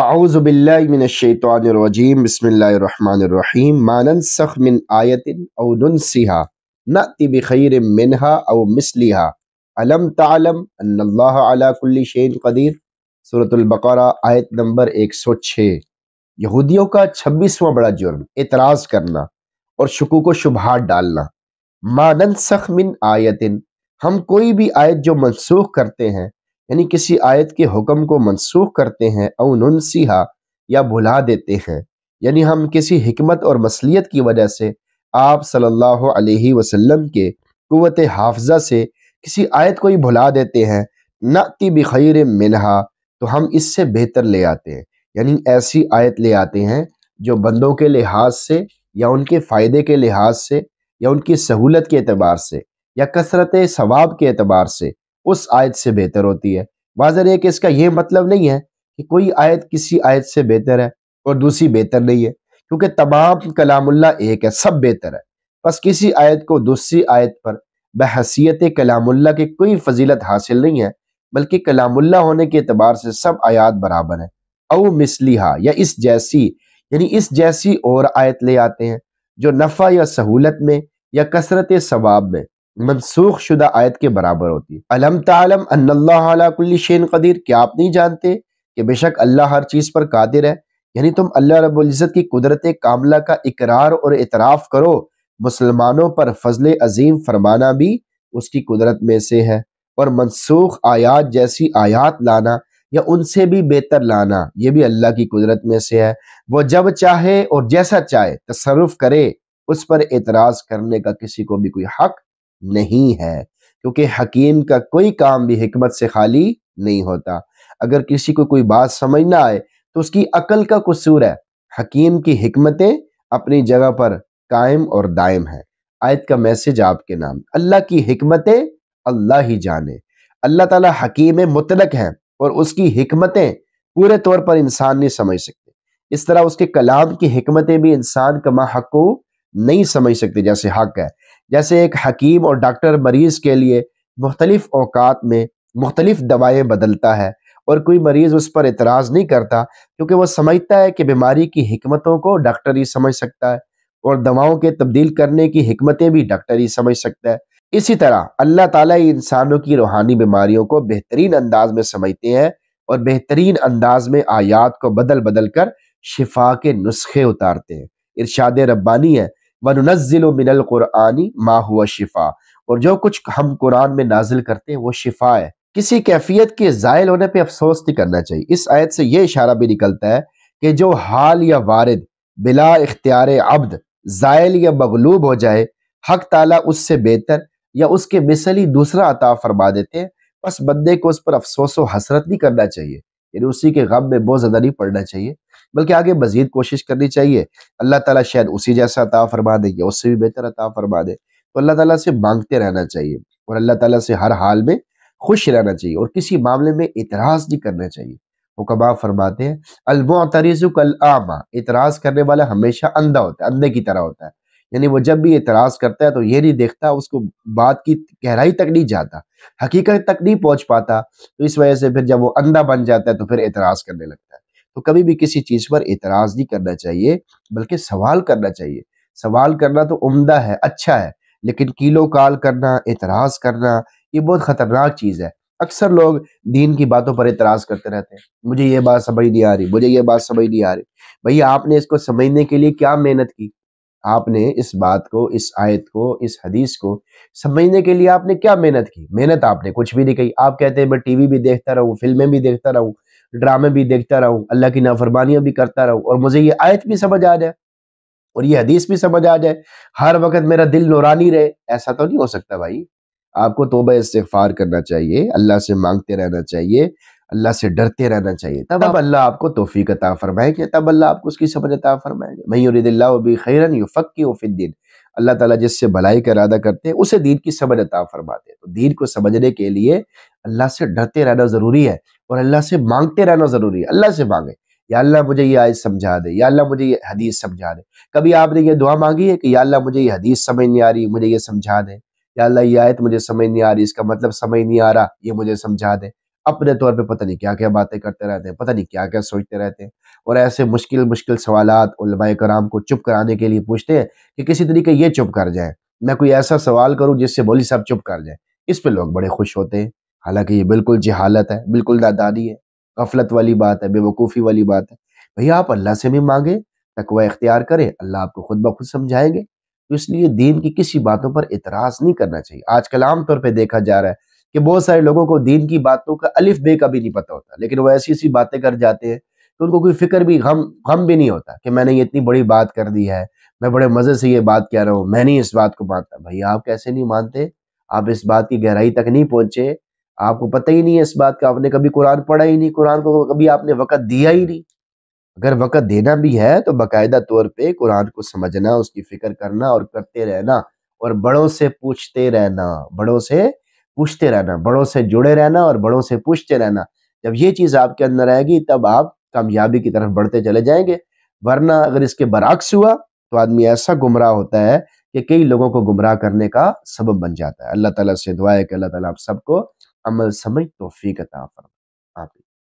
आउज़बिल्लिमिनशैतरजीम बसमीम मानन मिन आयतिन अनसिहा नति बखैर मिनहा मिसलिहा अलम तालम अल्लाकुल्ल कदीर सूरतलबकरा आयत नंबर एक सौ छः यहूदियों का छब्बीसवा बड़ा जुर्म एतराज़ करना और शकू को शुभात डालना मानन सख मिन आयतिन हम कोई भी आयत जो मनसूख करते हैं यानी किसी आयत के हुक्म को मनसूख करते हैं अवन सिहा या भुला देते हैं यानी हम किसी हमत और मसलियत की वजह से आप सल्लल्लाहु अलैहि वसल्लम के क़वत हाफजा से किसी आयत को ही भुला देते हैं नती बखैर मिनहा तो हम इससे बेहतर ले आते हैं यानी ऐसी आयत ले आते हैं जो बंदों के लिहाज से या उनके फ़ायदे के लिहाज से या उनकी सहूलत के अतबार से या कसरत सवाब के अतबार से उस आयत से बेहतर होती है वाजर है कि इसका यह मतलब नहीं है कि कोई आयत किसी आयत से बेहतर है और दूसरी बेहतर नहीं है क्योंकि तमाम कलामुल्ला एक है सब बेहतर है बस किसी आयत को दूसरी आयत पर बहसीत कलामुल्ला की कोई फजीलत हासिल नहीं है बल्कि कलामुल्ला होने के अतबार से सब आयात बराबर है अव मिसलिहा या इस जैसी यानी इस जैसी और आयत ले आते हैं जो नफ़ा या सहूलत में या कसरत सवाब में मनसूख शुदा आयत के बराबर होती है अलम तलम अन्ल्लाकुल्लिशन कदीर क्या आप नहीं जानते कि बेशक अल्लाह हर चीज़ पर कादिर है यानी तुम अल्लाह रबुल्ज़त की कुदरत कामला का इकरार और इतराफ़ करो मुसलमानों पर फजल अजीम फरमाना भी उसकी कुदरत में से है और मनसूख आयात जैसी आयात लाना या उनसे भी बेहतर लाना ये भी अल्लाह की कुदरत में से है वो जब चाहे और जैसा चाहे तसरुफ करे उस पर एतराज़ करने का किसी को भी कोई हक नहीं है क्योंकि हकीम का कोई काम भी हमत से खाली नहीं होता अगर किसी को कोई बात समझ ना आए तो उसकी अकल का कसूर है हकीम की हमतें अपनी जगह पर कायम और दायम है आयत का मैसेज आपके नाम अल्लाह की हमतें अल्लाह ही जाने अल्लाह ताला हकीम मुतलक है और उसकी हमतें पूरे तौर पर इंसान नहीं समझ सकते इस तरह उसके कलाम की हमतें भी इंसान का माहकू नहीं समझ सकते जैसे हक है जैसे एक हकीम और डॉक्टर मरीज के लिए मुख्तलिफ अवकात में मुख्तलिफ दवाएं बदलता है और कोई मरीज़ उस पर एतराज़ नहीं करता क्योंकि वह समझता है कि बीमारी की हमतों को डॉक्टर ही समझ सकता है और दवाओं के तब्दील करने की हमतें भी डॉक्टर ही समझ सकता है इसी तरह अल्लाह ताला इंसानों की रूहानी बीमारियों को बेहतरीन अंदाज में समझते हैं और बेहतरीन अंदाज में आयात को बदल बदल कर शिफा के नुस्खे उतारते हैं इर्शाद रब्बानी है वनजिल मिनल कुरानी माहुआ शिफा और जो कुछ हम कुरान में नाजिल करते हैं वो शिफा है किसी कैफियत के ज़ायल होने पर अफसोस नहीं करना चाहिए इस आयत से ये इशारा भी निकलता है कि जो हाल या वारद बिला इख्तियार अब्द ज़ायल या मगलूब हो जाए हक ताला उससे बेहतर या उसके मिसल ही दूसरा अता फरमा देते हैं बस बंदे को उस पर अफसोस व हसरत नहीं करना चाहिए यानी उसी के गम में बहुत ज़्यादा नहीं पड़ना चाहिए बल्कि आगे मजीद कोशिश करनी चाहिए अल्लाह ताला शायद उसी जैसा अता फरमा दे या उससे भी बेहतर अता फरमा दे तो अल्लाह ताला से मांगते रहना चाहिए और अल्लाह ताला से हर हाल में खुश रहना चाहिए और किसी मामले में इतराज़ नहीं करना चाहिए वो कबाब फरमाते हैं अलमोतरिजुकल आमा इतराज़ करने वाला हमेशा अंधा होता है अंधे की तरह होता है यानी वो जब भी इतराज़ करता है तो ये नहीं देखता उसको बात की गहराई तक नहीं जाता हकीकत तक नहीं पहुंच पाता तो इस वजह से फिर जब वो अंधा बन जाता है तो फिर एतराज़ करने लगता है तो कभी भी किसी चीज पर इतराज नहीं करना चाहिए बल्कि सवाल करना चाहिए सवाल करना तो उमदा है अच्छा है लेकिन कीलो काल करना इतराज करना ये बहुत खतरनाक चीज है अक्सर लोग दीन की बातों पर इतराज करते रहते हैं मुझे ये बात समझ नहीं आ रही मुझे ये बात समझ नहीं आ रही भैया आपने इसको समझने के लिए क्या मेहनत की आपने इस बात को इस आयत को इस हदीस को समझने के लिए आपने क्या मेहनत की मेहनत आपने कुछ भी नहीं कही आप कहते हैं मैं टीवी भी देखता रहूं फिल्में भी देखता रहूं ड्रामे भी देखता रहूं अल्लाह की नाफरमानियां भी करता रहूं और मुझे ये आयत भी समझ आ जाए और ये हदीस भी समझ आ जाए हर वक्त मेरा दिल नौरानी रहे ऐसा तो नहीं हो सकता भाई आपको तोबा इस्तफार करना चाहिए अल्लाह से मांगते रहना चाहिए अल्लाह से डरते रहना चाहिए तब अब अल्लाह आपको तोफ़ी अता फरमाएंगे तब अल्लाह आपको उसकी समझ अता फरमाएंगे मयूरदिल्लाबी खैरन युफ़ी उफ़िद्दीन अल्लाह ताला जिससे भलाई का इरादा करते हैं उसे दीन की समझ अता फरमाते हैं तो दीन को समझने के लिए अल्लाह से डरते रहना ज़रूरी है और अल्लाह से मांगते रहना ज़रूरी है अल्लाह से मांगे या अल्लाह मुझे ये आयत समझा दे या अल्लाह मुझे ये हदीस समझा दे कभी आपने ये दुआ मांगी है कि या अल्लाह मुझे ये हदीस समझ नहीं आ रही मुझे ये समझा दे या अल्लाह ये आयत मुझे समझ नहीं आ रही इसका मतलब समझ नहीं आ रहा ये मुझे समझा दे अपने तौर पे पता नहीं क्या क्या बातें करते रहते हैं पता नहीं क्या क्या सोचते रहते हैं और ऐसे मुश्किल मुश्किल सवाल कराम को चुप कराने के लिए पूछते हैं कि किसी तरीके ये चुप कर जाए मैं कोई ऐसा सवाल करूँ जिससे बोली साहब चुप कर जाए इस पर लोग बड़े खुश होते हैं हालांकि ये बिल्कुल जहालत है बिल्कुल दादारी है गफलत वाली बात है बेवकूफ़ी वाली बात है भैया आप अल्लाह से भी मांगे तकवा इख्तियार करें अल्लाह आपको खुद ब खुद समझाएंगे तो इसलिए दीन की किसी बातों पर इतराज़ नहीं करना चाहिए आजकल आमतौर पर देखा जा रहा है कि बहुत सारे लोगों को दीन की बातों का अलिफ बे का भी नहीं पता होता लेकिन वो ऐसी ऐसी बातें कर जाते हैं तो उनको कोई फिक्र भी गम गम भी नहीं होता कि मैंने ये इतनी बड़ी बात कर दी है मैं बड़े मज़े से ये बात कह रहा हूँ मैं नहीं इस बात को मानता भैया आप कैसे नहीं मानते आप इस बात की गहराई तक नहीं पहुंचे आपको पता ही नहीं है इस बात का आपने कभी कुरान पढ़ा ही नहीं कुरान को कभी आपने वक़्त दिया ही नहीं अगर वक़्त देना भी है तो बाकायदा तौर पे कुरान को समझना उसकी फ़िक्र करना और करते रहना और बड़ों से पूछते रहना बड़ों से पूछते रहना बड़ों से जुड़े रहना और बड़ों से पूछते रहना जब ये चीज़ आपके अंदर आएगी तब आप कामयाबी की तरफ बढ़ते चले जाएंगे वरना अगर इसके बरक्स हुआ तो आदमी ऐसा गुमराह होता है कि कई लोगों को गुमराह करने का सबब बन जाता है अल्लाह ताला से दुआ है कि अल्लाह ताला आप सबको عمل سمیت توفیق عطا فرمائے آمین